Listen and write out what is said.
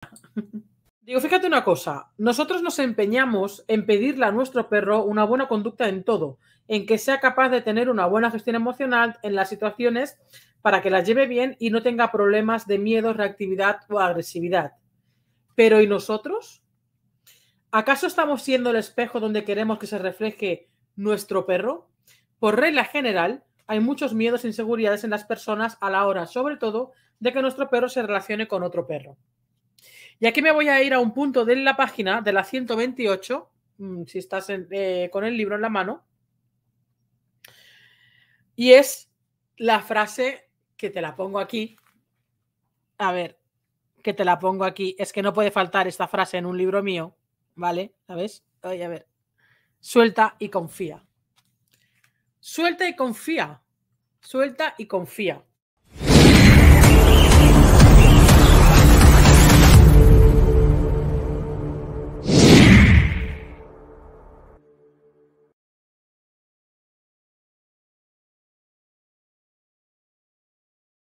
Digo, fíjate una cosa, nosotros nos empeñamos en pedirle a nuestro perro una buena conducta en todo, en que sea capaz de tener una buena gestión emocional en las situaciones para que las lleve bien y no tenga problemas de miedo, reactividad o agresividad. Pero ¿y nosotros? ¿Acaso estamos siendo el espejo donde queremos que se refleje nuestro perro? Por regla general, hay muchos miedos e inseguridades en las personas a la hora, sobre todo, de que nuestro perro se relacione con otro perro. Y aquí me voy a ir a un punto de la página de la 128, mm, si estás eh, con el libro en la mano, y es la frase que te la pongo aquí. A ver, que te la pongo aquí. Es que no puede faltar esta frase en un libro mío, ¿vale? ¿Sabes? voy a ver. Suelta y confía. Suelta y confía. Suelta y confía.